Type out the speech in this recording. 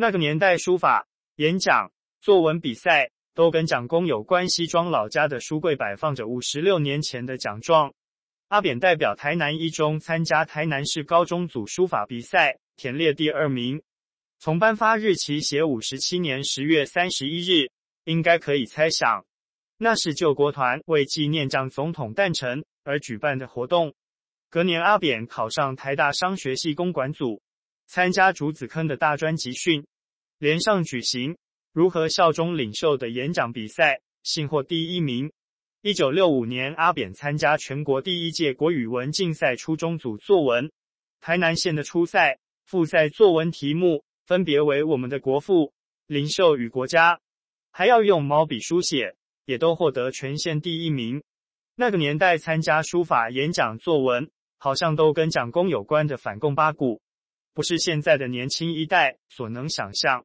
那个年代，书法、演讲、作文比赛都跟蒋公有关。西庄老家的书柜摆放着五十六年前的奖状。阿扁代表台南一中参加台南市高中组书法比赛，田列第二名。从颁发日期写五十七年十月三十一日，应该可以猜想，那是救国团为纪念蒋总统诞辰而举办的活动。隔年，阿扁考上台大商学系公管组。参加竹子坑的大专集训，连上举行如何效忠领袖的演讲比赛，幸获第一名。一九六五年，阿扁参加全国第一届国语文竞赛初中组作文，台南县的初赛、复赛作文题目分别为《我们的国父》《领袖与国家》，还要用毛笔书写，也都获得全县第一名。那个年代参加书法、演讲、作文，好像都跟蒋公有关的反共八股。不是现在的年轻一代所能想象。